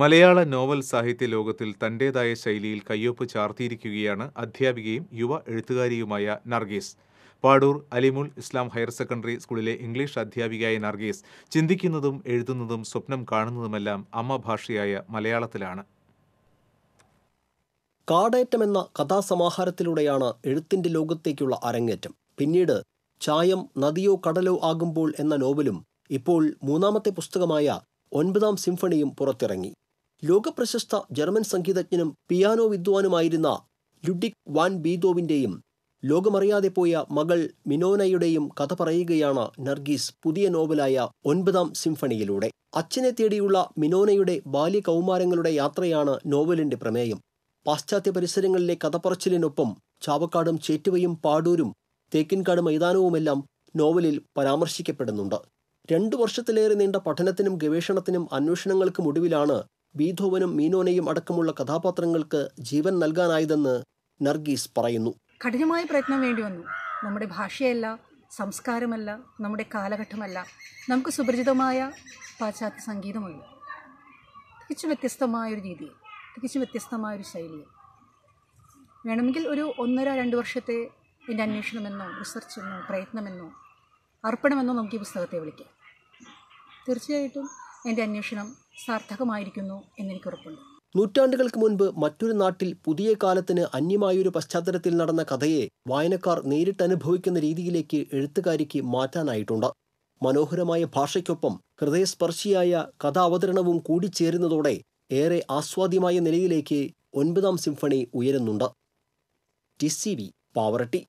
മലയാള നോവൽ സാഹിത്യ ലോകത്തിൽ തന്റേതായ ശൈലിയിൽ കയ്യൊപ്പ് ചാർത്തിയിരിക്കുകയാണ് അധ്യാപികയും യുവ എഴുത്തുകാരിയുമായ നർഗീസ് പാടൂർ അലിമുൽ ഇസ്ലാം ഹയർ സെക്കൻഡറി സ്കൂളിലെ ഇംഗ്ലീഷ് അധ്യാപികയായ നർഗീസ് ചിന്തിക്കുന്നതും എഴുതുന്നതും സ്വപ്നം കാണുന്നതുമെല്ലാം അമ്മ ഭാഷയായ മലയാളത്തിലാണ് കാടേറ്റം എന്ന കഥാസമാഹാരത്തിലൂടെയാണ് എഴുത്തിൻ്റെ ലോകത്തേക്കുള്ള അരങ്ങേറ്റം പിന്നീട് ചായം നദിയോ കടലോ ആകുമ്പോൾ എന്ന നോവലും ഇപ്പോൾ മൂന്നാമത്തെ പുസ്തകമായ ഒൻപതാം സിംഫണിയും പുറത്തിറങ്ങി ലോകപ്രശസ്ത ജർമ്മൻ സംഗീതജ്ഞനും പിയാനോ വിദ്വാനുമായിരുന്ന ലുഡിക് വാൻ ബീതോവിൻ്റെയും ലോകമറിയാതെ പോയ മകൾ മിനോനയുടെയും കഥ പറയുകയാണ് നർഗീസ് പുതിയ നോവലായ ഒൻപതാം സിംഫണിയിലൂടെ അച്ഛനെ തേടിയുള്ള മിനോനയുടെ ബാല്യകൗമാരങ്ങളുടെ യാത്രയാണ് നോവലിൻ്റെ പ്രമേയം പാശ്ചാത്യ പരിസരങ്ങളിലെ കഥപറച്ചിലിനൊപ്പം ചാവക്കാടും ചേറ്റുവയും പാടൂരും തേക്കിൻകാട് മൈതാനവുമെല്ലാം നോവലിൽ പരാമർശിക്കപ്പെടുന്നുണ്ട് രണ്ടു വർഷത്തിലേറെ നീണ്ട പഠനത്തിനും ഗവേഷണത്തിനും അന്വേഷണങ്ങൾക്കും ഒടുവിലാണ് ബീധോവനും മീനോനെയും അടക്കമുള്ള കഥാപാത്രങ്ങൾക്ക് ജീവൻ നൽകാനായതെന്ന് നർഗീസ് പറയുന്നു കഠിനമായ പ്രയത്നം വേണ്ടി വന്നു നമ്മുടെ ഭാഷയല്ല സംസ്കാരമല്ല നമ്മുടെ കാലഘട്ടമല്ല നമുക്ക് സുപരിചിതമായ പാശ്ചാത്യ സംഗീതമല്ല തികച്ചും വ്യത്യസ്തമായൊരു രീതി തികച്ചും വ്യത്യസ്തമായൊരു ശൈലി വേണമെങ്കിൽ ഒരു ഒന്നര രണ്ട് വർഷത്തെ എൻ്റെ അന്വേഷണമെന്നോ എന്നോ പ്രയത്നമെന്നോ അർപ്പണമെന്നോ നമുക്ക് ഈ പുസ്തകത്തെ വിളിക്കാം തീർച്ചയായിട്ടും എൻ്റെ അന്വേഷണം സാർത്ഥകമായിരിക്കുന്നു ഉറപ്പുണ്ട് നൂറ്റാണ്ടുകൾക്ക് മുൻപ് മറ്റൊരു നാട്ടിൽ പുതിയ കാലത്തിന് അന്യമായൊരു പശ്ചാത്തലത്തിൽ നടന്ന കഥയെ വായനക്കാർ നേരിട്ട് അനുഭവിക്കുന്ന രീതിയിലേക്ക് എഴുത്തുകാരിക്ക് മാറ്റാനായിട്ടുണ്ട് മനോഹരമായ ഭാഷയ്ക്കൊപ്പം ഹൃദയസ്പർശിയായ കഥാവതരണവും കൂടിച്ചേരുന്നതോടെ ഏറെ ആസ്വാദ്യമായ നിലയിലേക്ക് ഒൻപതാം സിംഫണി ഉയരുന്നുണ്ട് ടി സി വി പാവറട്ടി